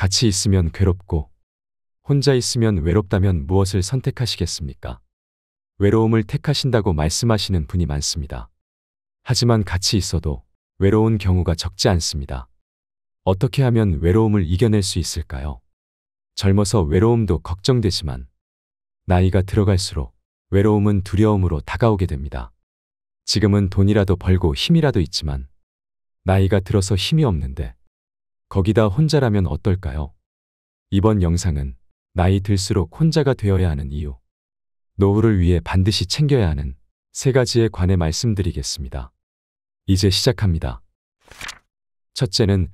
같이 있으면 괴롭고 혼자 있으면 외롭다면 무엇을 선택하시겠습니까? 외로움을 택하신다고 말씀하시는 분이 많습니다. 하지만 같이 있어도 외로운 경우가 적지 않습니다. 어떻게 하면 외로움을 이겨낼 수 있을까요? 젊어서 외로움도 걱정되지만 나이가 들어갈수록 외로움은 두려움으로 다가오게 됩니다. 지금은 돈이라도 벌고 힘이라도 있지만 나이가 들어서 힘이 없는데 거기다 혼자라면 어떨까요? 이번 영상은 나이 들수록 혼자가 되어야 하는 이유, 노후를 위해 반드시 챙겨야 하는 세 가지에 관해 말씀드리겠습니다. 이제 시작합니다. 첫째는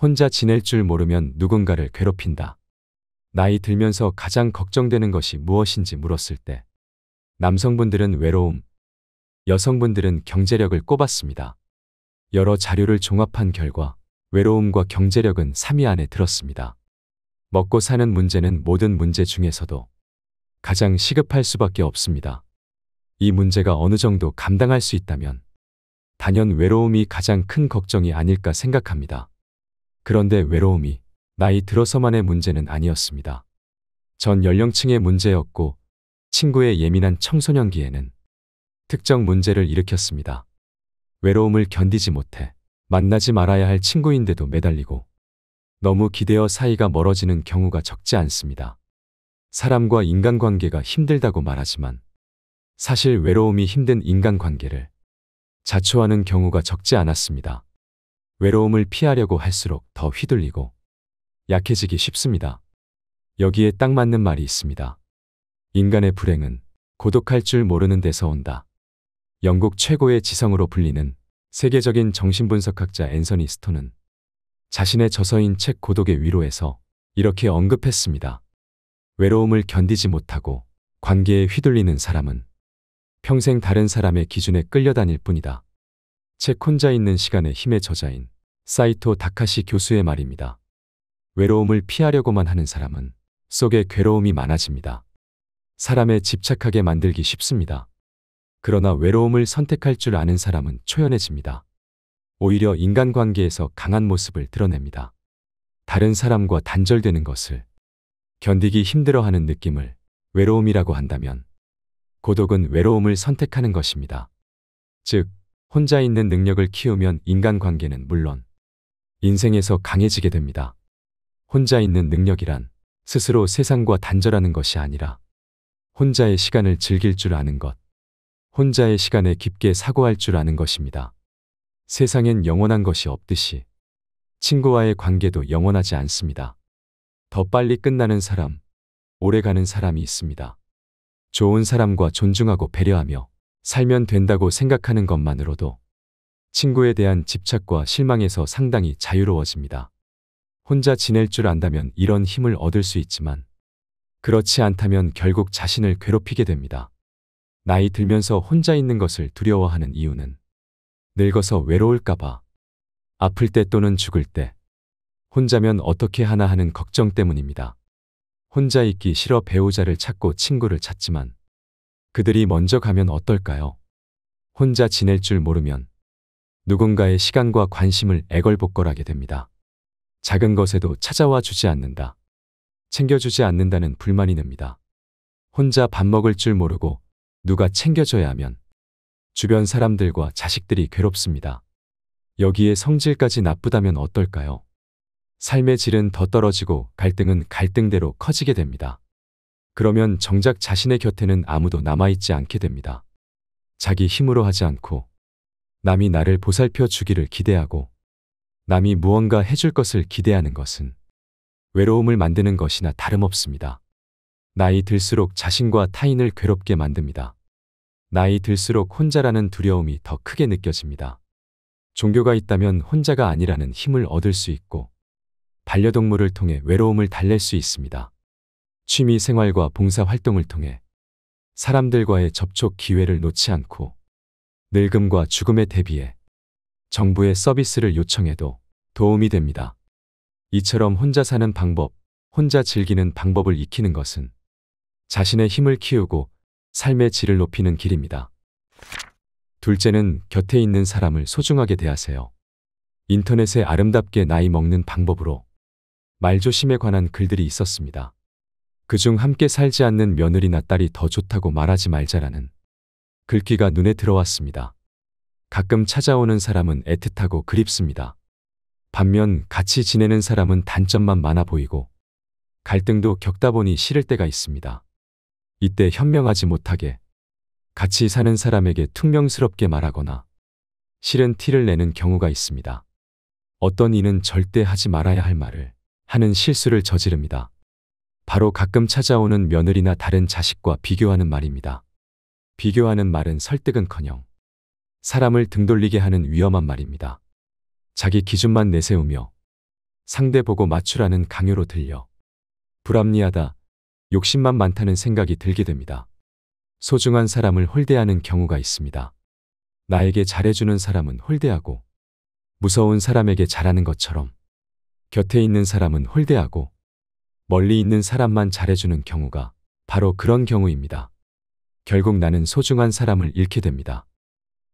혼자 지낼 줄 모르면 누군가를 괴롭힌다. 나이 들면서 가장 걱정되는 것이 무엇인지 물었을 때 남성분들은 외로움, 여성분들은 경제력을 꼽았습니다. 여러 자료를 종합한 결과 외로움과 경제력은 3위 안에 들었습니다. 먹고 사는 문제는 모든 문제 중에서도 가장 시급할 수밖에 없습니다. 이 문제가 어느 정도 감당할 수 있다면 단연 외로움이 가장 큰 걱정이 아닐까 생각합니다. 그런데 외로움이 나이 들어서만의 문제는 아니었습니다. 전 연령층의 문제였고 친구의 예민한 청소년기에는 특정 문제를 일으켰습니다. 외로움을 견디지 못해 만나지 말아야 할 친구인데도 매달리고 너무 기대어 사이가 멀어지는 경우가 적지 않습니다. 사람과 인간관계가 힘들다고 말하지만 사실 외로움이 힘든 인간관계를 자초하는 경우가 적지 않았습니다. 외로움을 피하려고 할수록 더 휘둘리고 약해지기 쉽습니다. 여기에 딱 맞는 말이 있습니다. 인간의 불행은 고독할 줄 모르는 데서 온다. 영국 최고의 지성으로 불리는 세계적인 정신분석학자 앤서니 스톤은 자신의 저서인 책 고독의 위로에서 이렇게 언급했습니다. 외로움을 견디지 못하고 관계에 휘둘리는 사람은 평생 다른 사람의 기준에 끌려다닐 뿐이다. 책 혼자 있는 시간의 힘의 저자인 사이토 다카시 교수의 말입니다. 외로움을 피하려고만 하는 사람은 속에 괴로움이 많아집니다. 사람의 집착하게 만들기 쉽습니다. 그러나 외로움을 선택할 줄 아는 사람은 초연해집니다. 오히려 인간관계에서 강한 모습을 드러냅니다. 다른 사람과 단절되는 것을 견디기 힘들어하는 느낌을 외로움이라고 한다면 고독은 외로움을 선택하는 것입니다. 즉, 혼자 있는 능력을 키우면 인간관계는 물론 인생에서 강해지게 됩니다. 혼자 있는 능력이란 스스로 세상과 단절하는 것이 아니라 혼자의 시간을 즐길 줄 아는 것, 혼자의 시간에 깊게 사고할 줄 아는 것입니다. 세상엔 영원한 것이 없듯이 친구와의 관계도 영원하지 않습니다. 더 빨리 끝나는 사람, 오래 가는 사람이 있습니다. 좋은 사람과 존중하고 배려하며 살면 된다고 생각하는 것만으로도 친구에 대한 집착과 실망에서 상당히 자유로워집니다. 혼자 지낼 줄 안다면 이런 힘을 얻을 수 있지만 그렇지 않다면 결국 자신을 괴롭히게 됩니다. 나이 들면서 혼자 있는 것을 두려워하는 이유는 늙어서 외로울까봐, 아플 때 또는 죽을 때, 혼자면 어떻게 하나 하는 걱정 때문입니다. 혼자 있기 싫어 배우자를 찾고 친구를 찾지만 그들이 먼저 가면 어떨까요? 혼자 지낼 줄 모르면 누군가의 시간과 관심을 애걸복걸하게 됩니다. 작은 것에도 찾아와 주지 않는다. 챙겨주지 않는다는 불만이 납니다. 혼자 밥 먹을 줄 모르고 누가 챙겨줘야 하면 주변 사람들과 자식들이 괴롭습니다. 여기에 성질까지 나쁘다면 어떨까요? 삶의 질은 더 떨어지고 갈등은 갈등대로 커지게 됩니다. 그러면 정작 자신의 곁에는 아무도 남아있지 않게 됩니다. 자기 힘으로 하지 않고 남이 나를 보살펴 주기를 기대하고 남이 무언가 해줄 것을 기대하는 것은 외로움을 만드는 것이나 다름없습니다. 나이 들수록 자신과 타인을 괴롭게 만듭니다. 나이 들수록 혼자라는 두려움이 더 크게 느껴집니다. 종교가 있다면 혼자가 아니라는 힘을 얻을 수 있고 반려동물을 통해 외로움을 달랠 수 있습니다. 취미 생활과 봉사 활동을 통해 사람들과의 접촉 기회를 놓지 않고 늙음과 죽음에 대비해 정부의 서비스를 요청해도 도움이 됩니다. 이처럼 혼자 사는 방법, 혼자 즐기는 방법을 익히는 것은 자신의 힘을 키우고 삶의 질을 높이는 길입니다. 둘째는 곁에 있는 사람을 소중하게 대하세요. 인터넷에 아름답게 나이 먹는 방법으로 말조심에 관한 글들이 있었습니다. 그중 함께 살지 않는 며느리나 딸이 더 좋다고 말하지 말자라는 글귀가 눈에 들어왔습니다. 가끔 찾아오는 사람은 애틋하고 그립습니다. 반면 같이 지내는 사람은 단점만 많아 보이고 갈등도 겪다 보니 싫을 때가 있습니다. 이때 현명하지 못하게 같이 사는 사람에게 퉁명스럽게 말하거나 실은 티를 내는 경우가 있습니다. 어떤 이는 절대 하지 말아야 할 말을 하는 실수를 저지릅니다. 바로 가끔 찾아오는 며느리나 다른 자식과 비교하는 말입니다. 비교하는 말은 설득은커녕 사람을 등 돌리게 하는 위험한 말입니다. 자기 기준만 내세우며 상대 보고 맞추라는 강요로 들려 불합리하다, 욕심만 많다는 생각이 들게 됩니다. 소중한 사람을 홀대하는 경우가 있습니다. 나에게 잘해주는 사람은 홀대하고 무서운 사람에게 잘하는 것처럼 곁에 있는 사람은 홀대하고 멀리 있는 사람만 잘해주는 경우가 바로 그런 경우입니다. 결국 나는 소중한 사람을 잃게 됩니다.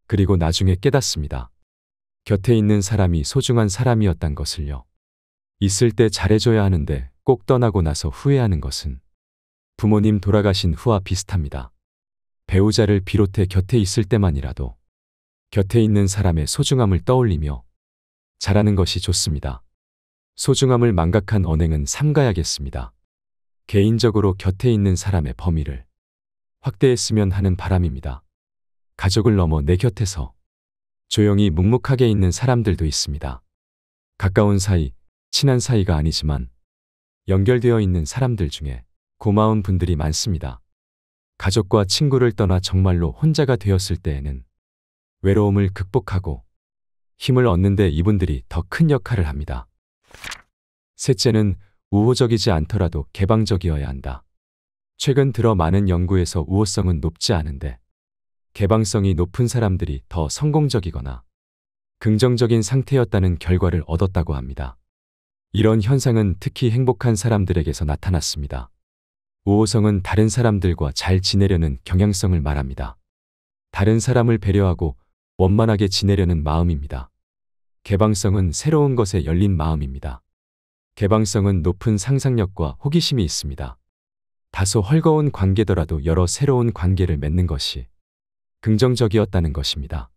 그리고 나중에 깨닫습니다. 곁에 있는 사람이 소중한 사람이었단 것을요. 있을 때 잘해줘야 하는데 꼭 떠나고 나서 후회하는 것은 부모님 돌아가신 후와 비슷합니다. 배우자를 비롯해 곁에 있을 때만이라도 곁에 있는 사람의 소중함을 떠올리며 자라는 것이 좋습니다. 소중함을 망각한 언행은 삼가야겠습니다. 개인적으로 곁에 있는 사람의 범위를 확대했으면 하는 바람입니다. 가족을 넘어 내 곁에서 조용히 묵묵하게 있는 사람들도 있습니다. 가까운 사이, 친한 사이가 아니지만 연결되어 있는 사람들 중에 고마운 분들이 많습니다. 가족과 친구를 떠나 정말로 혼자가 되었을 때에는 외로움을 극복하고 힘을 얻는데 이분들이 더 큰 역할을 합니다. 셋째는 우호적이지 않더라도 개방적이어야 한다. 최근 들어 많은 연구에서 우호성은 높지 않은데 개방성이 높은 사람들이 더 성공적이거나 긍정적인 상태였다는 결과를 얻었다고 합니다. 이런 현상은 특히 행복한 사람들에게서 나타났습니다. 우호성은 다른 사람들과 잘 지내려는 경향성을 말합니다. 다른 사람을 배려하고 원만하게 지내려는 마음입니다. 개방성은 새로운 것에 열린 마음입니다. 개방성은 높은 상상력과 호기심이 있습니다. 다소 헐거운 관계더라도 여러 새로운 관계를 맺는 것이 긍정적이었다는 것입니다.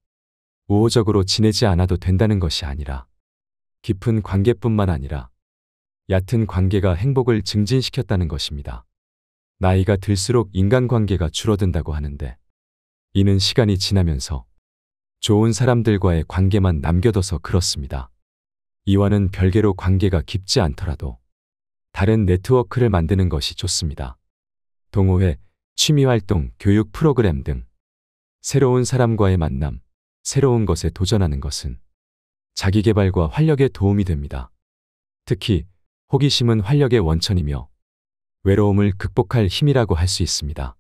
우호적으로 지내지 않아도 된다는 것이 아니라 깊은 관계뿐만 아니라 얕은 관계가 행복을 증진시켰다는 것입니다. 나이가 들수록 인간관계가 줄어든다고 하는데 이는 시간이 지나면서 좋은 사람들과의 관계만 남겨둬서 그렇습니다. 이와는 별개로 관계가 깊지 않더라도 다른 네트워크를 만드는 것이 좋습니다. 동호회, 취미활동, 교육 프로그램 등 새로운 사람과의 만남, 새로운 것에 도전하는 것은 자기개발과 활력에 도움이 됩니다. 특히 호기심은 활력의 원천이며 외로움을 극복할 힘이라고 할 수 있습니다.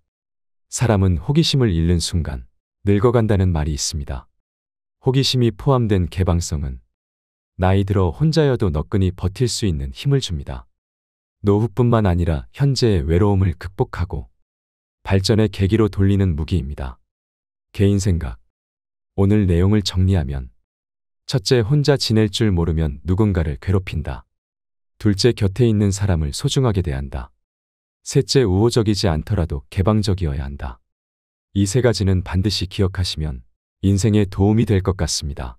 사람은 호기심을 잃는 순간 늙어간다는 말이 있습니다. 호기심이 포함된 개방성은 나이 들어 혼자여도 너끈히 버틸 수 있는 힘을 줍니다. 노후뿐만 아니라 현재의 외로움을 극복하고 발전의 계기로 돌리는 무기입니다. 개인 생각. 오늘 내용을 정리하면 첫째, 혼자 지낼 줄 모르면 누군가를 괴롭힌다. 둘째, 곁에 있는 사람을 소중하게 대한다. 셋째 우호적이지 않더라도 개방적이어야 한다. 이 세 가지는 반드시 기억하시면 인생에 도움이 될 것 같습니다.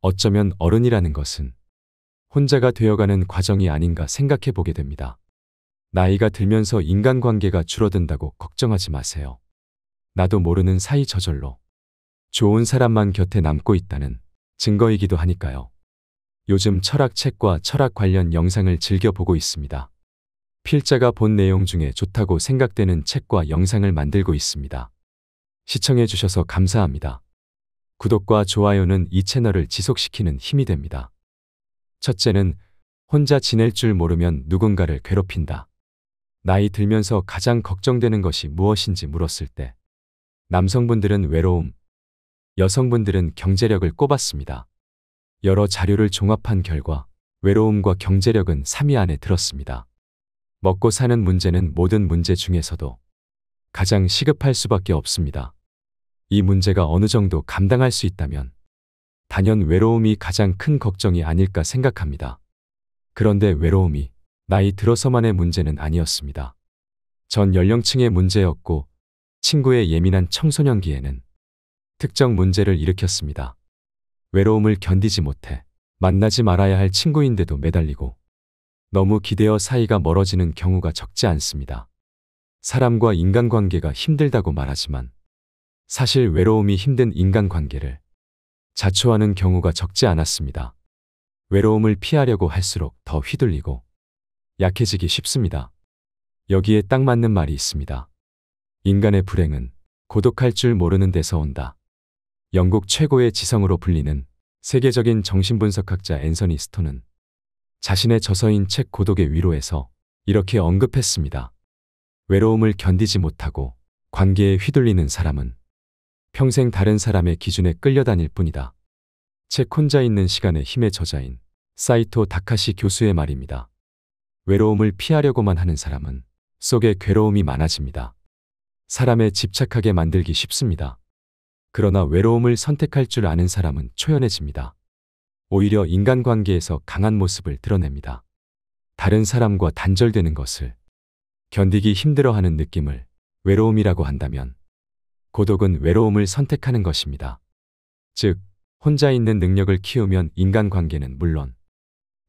어쩌면 어른이라는 것은 혼자가 되어가는 과정이 아닌가 생각해 보게 됩니다. 나이가 들면서 인간관계가 줄어든다고 걱정하지 마세요. 나도 모르는 사이 저절로 좋은 사람만 곁에 남고 있다는 증거이기도 하니까요. 요즘 철학책과 철학 관련 영상을 즐겨보고 있습니다. 필자가 본 내용 중에 좋다고 생각되는 책과 영상을 만들고 있습니다. 시청해 주셔서 감사합니다. 구독과 좋아요는 이 채널을 지속시키는 힘이 됩니다. 첫째는 혼자 지낼 줄 모르면 누군가를 괴롭힌다. 나이 들면서 가장 걱정되는 것이 무엇인지 물었을 때 남성분들은 외로움, 여성분들은 경제력을 꼽았습니다. 여러 자료를 종합한 결과 외로움과 경제력은 3위 안에 들었습니다. 먹고 사는 문제는 모든 문제 중에서도 가장 시급할 수밖에 없습니다. 이 문제가 어느 정도 감당할 수 있다면 단연 외로움이 가장 큰 걱정이 아닐까 생각합니다. 그런데 외로움이 나이 들어서만의 문제는 아니었습니다. 전 연령층의 문제였고 친구의 예민한 청소년기에는 특정 문제를 일으켰습니다. 외로움을 견디지 못해 만나지 말아야 할 친구인데도 매달리고 너무 기대어 사이가 멀어지는 경우가 적지 않습니다. 사람과 인간관계가 힘들다고 말하지만 사실 외로움이 힘든 인간관계를 자초하는 경우가 적지 않았습니다. 외로움을 피하려고 할수록 더 휘둘리고 약해지기 쉽습니다. 여기에 딱 맞는 말이 있습니다. 인간의 불행은 고독할 줄 모르는 데서 온다. 영국 최고의 지성으로 불리는 세계적인 정신분석학자 앤서니 스톤은 자신의 저서인 책 고독의 위로에서 이렇게 언급했습니다. 외로움을 견디지 못하고 관계에 휘둘리는 사람은 평생 다른 사람의 기준에 끌려다닐 뿐이다. 책 혼자 있는 시간의 힘의 저자인 사이토 다카시 교수의 말입니다. 외로움을 피하려고만 하는 사람은 속에 괴로움이 많아집니다. 사람에 집착하게 만들기 쉽습니다. 그러나 외로움을 선택할 줄 아는 사람은 초연해집니다. 오히려 인간관계에서 강한 모습을 드러냅니다. 다른 사람과 단절되는 것을 견디기 힘들어하는 느낌을 외로움이라고 한다면 고독은 외로움을 선택하는 것입니다. 즉, 혼자 있는 능력을 키우면 인간관계는 물론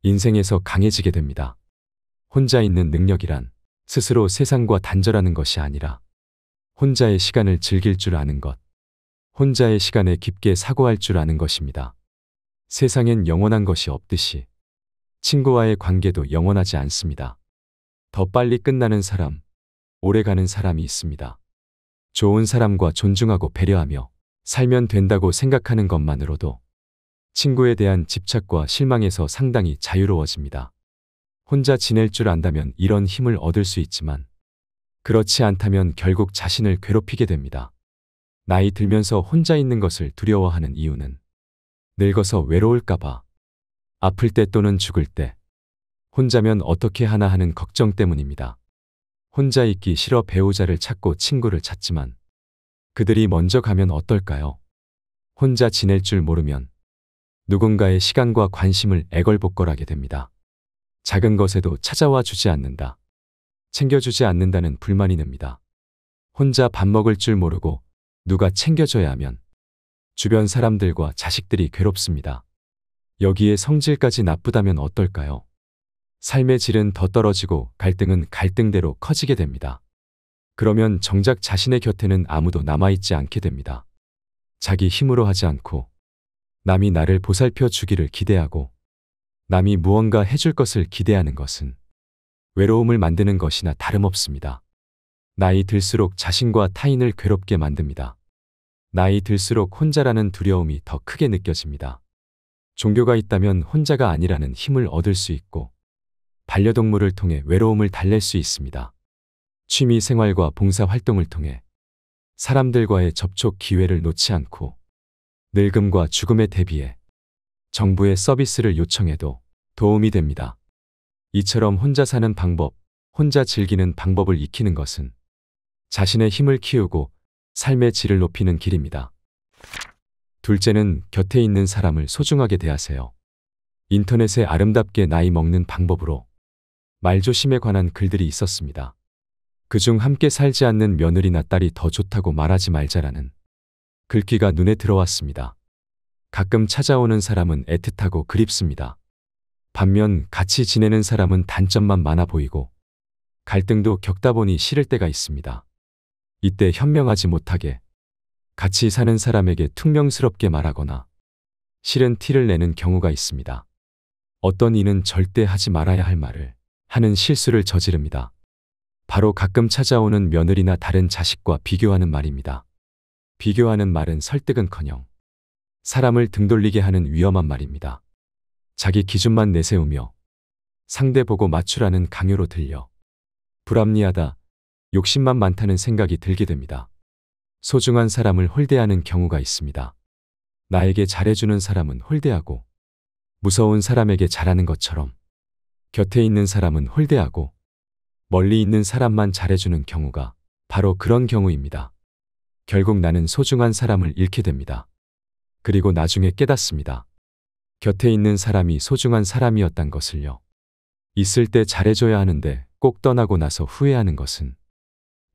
인생에서 강해지게 됩니다. 혼자 있는 능력이란 스스로 세상과 단절하는 것이 아니라 혼자의 시간을 즐길 줄 아는 것, 혼자의 시간에 깊게 사고할 줄 아는 것입니다. 세상엔 영원한 것이 없듯이 친구와의 관계도 영원하지 않습니다. 더 빨리 끝나는 사람, 오래가는 사람이 있습니다. 좋은 사람과 존중하고 배려하며 살면 된다고 생각하는 것만으로도 친구에 대한 집착과 실망에서 상당히 자유로워집니다. 혼자 지낼 줄 안다면 이런 힘을 얻을 수 있지만 그렇지 않다면 결국 자신을 괴롭히게 됩니다. 나이 들면서 혼자 있는 것을 두려워하는 이유는 늙어서 외로울까봐, 아플 때 또는 죽을 때, 혼자면 어떻게 하나 하는 걱정 때문입니다. 혼자 있기 싫어 배우자를 찾고 친구를 찾지만 그들이 먼저 가면 어떨까요? 혼자 지낼 줄 모르면 누군가의 시간과 관심을 애걸복걸하게 됩니다. 작은 것에도 찾아와 주지 않는다. 챙겨주지 않는다는 불만이 듭니다. 혼자 밥 먹을 줄 모르고 누가 챙겨줘야 하면 주변 사람들과 자식들이 괴롭습니다. 여기에 성질까지 나쁘다면 어떨까요? 삶의 질은 더 떨어지고 갈등은 갈등대로 커지게 됩니다. 그러면 정작 자신의 곁에는 아무도 남아있지 않게 됩니다. 자기 힘으로 하지 않고 남이 나를 보살펴 주기를 기대하고 남이 무언가 해줄 것을 기대하는 것은 외로움을 만드는 것이나 다름없습니다. 나이 들수록 자신과 타인을 괴롭게 만듭니다. 나이 들수록 혼자라는 두려움이 더 크게 느껴집니다. 종교가 있다면 혼자가 아니라는 힘을 얻을 수 있고 반려동물을 통해 외로움을 달랠 수 있습니다. 취미 생활과 봉사 활동을 통해 사람들과의 접촉 기회를 놓지 않고 늙음과 죽음에 대비해 정부의 서비스를 요청해도 도움이 됩니다. 이처럼 혼자 사는 방법, 혼자 즐기는 방법을 익히는 것은 자신의 힘을 키우고 삶의 질을 높이는 길입니다. 둘째는 곁에 있는 사람을 소중하게 대하세요. 인터넷에 아름답게 나이 먹는 방법으로 말조심에 관한 글들이 있었습니다. 그중 함께 살지 않는 며느리나 딸이 더 좋다고 말하지 말자라는 글귀가 눈에 들어왔습니다. 가끔 찾아오는 사람은 애틋하고 그립습니다. 반면 같이 지내는 사람은 단점만 많아 보이고 갈등도 겪다 보니 싫을 때가 있습니다. 이때 현명하지 못하게 같이 사는 사람에게 퉁명스럽게 말하거나 실은 티를 내는 경우가 있습니다. 어떤 이는 절대 하지 말아야 할 말을 하는 실수를 저지릅니다. 바로 가끔 찾아오는 며느리나 다른 자식과 비교하는 말입니다. 비교하는 말은 설득은커녕 사람을 등돌리게 하는 위험한 말입니다. 자기 기준만 내세우며 상대 보고 맞추라는 강요로 들려 불합리하다, 욕심만 많다는 생각이 들게 됩니다. 소중한 사람을 홀대하는 경우가 있습니다. 나에게 잘해주는 사람은 홀대하고, 무서운 사람에게 잘하는 것처럼, 곁에 있는 사람은 홀대하고, 멀리 있는 사람만 잘해주는 경우가 바로 그런 경우입니다. 결국 나는 소중한 사람을 잃게 됩니다. 그리고 나중에 깨닫습니다. 곁에 있는 사람이 소중한 사람이었단 것을요. 있을 때 잘해줘야 하는데 꼭 떠나고 나서 후회하는 것은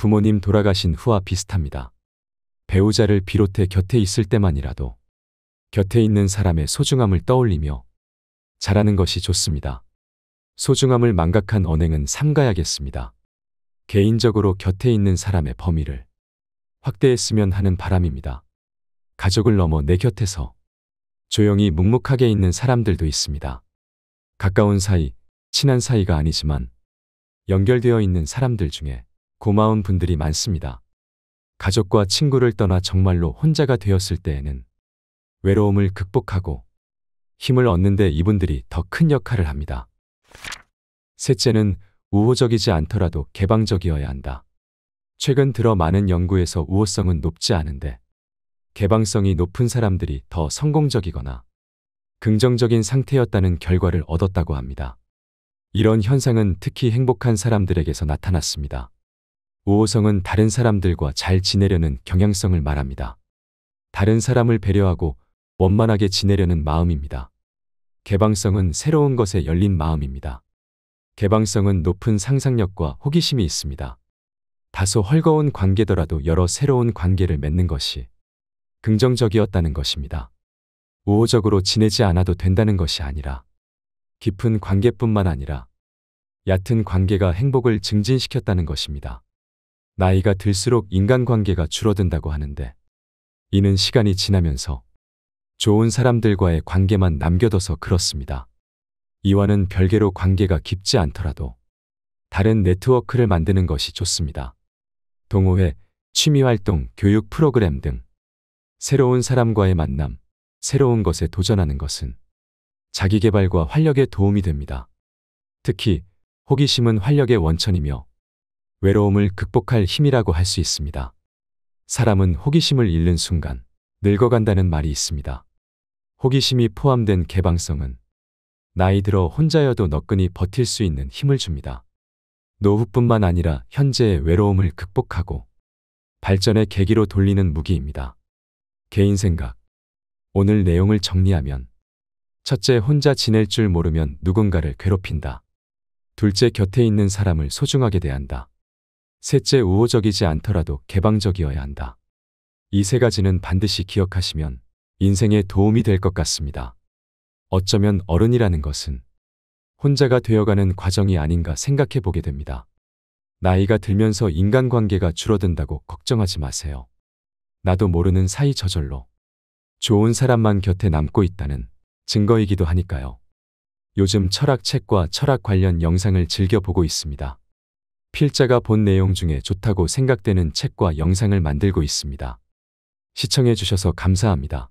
부모님 돌아가신 후와 비슷합니다. 배우자를 비롯해 곁에 있을 때만이라도 곁에 있는 사람의 소중함을 떠올리며 잘하는 것이 좋습니다. 소중함을 망각한 언행은 삼가야겠습니다. 개인적으로 곁에 있는 사람의 범위를 확대했으면 하는 바람입니다. 가족을 넘어 내 곁에서 조용히 묵묵하게 있는 사람들도 있습니다. 가까운 사이, 친한 사이가 아니지만 연결되어 있는 사람들 중에 고마운 분들이 많습니다. 가족과 친구를 떠나 정말로 혼자가 되었을 때에는 외로움을 극복하고 힘을 얻는데 이분들이 더 큰 역할을 합니다. 셋째는 우호적이지 않더라도 개방적이어야 한다. 최근 들어 많은 연구에서 우호성은 높지 않은데 개방성이 높은 사람들이 더 성공적이거나 긍정적인 상태였다는 결과를 얻었다고 합니다. 이런 현상은 특히 행복한 사람들에게서 나타났습니다. 우호성은 다른 사람들과 잘 지내려는 경향성을 말합니다. 다른 사람을 배려하고 원만하게 지내려는 마음입니다. 개방성은 새로운 것에 열린 마음입니다. 개방성은 높은 상상력과 호기심이 있습니다. 다소 헐거운 관계더라도 여러 새로운 관계를 맺는 것이 긍정적이었다는 것입니다. 우호적으로 지내지 않아도 된다는 것이 아니라 깊은 관계뿐만 아니라 얕은 관계가 행복을 증진시켰다는 것입니다. 나이가 들수록 인간관계가 줄어든다고 하는데 이는 시간이 지나면서 좋은 사람들과의 관계만 남겨둬서 그렇습니다. 이와는 별개로 관계가 깊지 않더라도 다른 네트워크를 만드는 것이 좋습니다. 동호회, 취미활동, 교육 프로그램 등 새로운 사람과의 만남, 새로운 것에 도전하는 것은 자기개발과 활력에 도움이 됩니다. 특히 호기심은 활력의 원천이며 외로움을 극복할 힘이라고 할 수 있습니다. 사람은 호기심을 잃는 순간 늙어간다는 말이 있습니다. 호기심이 포함된 개방성은 나이 들어 혼자여도 너끈히 버틸 수 있는 힘을 줍니다. 노후뿐만 아니라 현재의 외로움을 극복하고 발전의 계기로 돌리는 무기입니다. 개인 생각. 오늘 내용을 정리하면 첫째, 혼자 지낼 줄 모르면 누군가를 괴롭힌다. 둘째, 곁에 있는 사람을 소중하게 대한다. 셋째 우호적이지 않더라도 개방적이어야 한다. 이 세 가지는 반드시 기억하시면 인생에 도움이 될 것 같습니다. 어쩌면 어른이라는 것은 혼자가 되어가는 과정이 아닌가 생각해 보게 됩니다. 나이가 들면서 인간관계가 줄어든다고 걱정하지 마세요. 나도 모르는 사이 저절로 좋은 사람만 곁에 남고 있다는 증거이기도 하니까요. 요즘 철학 책과 철학 관련 영상을 즐겨보고 있습니다. 필자가 본 내용 중에 좋다고 생각되는 책과 영상을 만들고 있습니다. 시청해주셔서 감사합니다.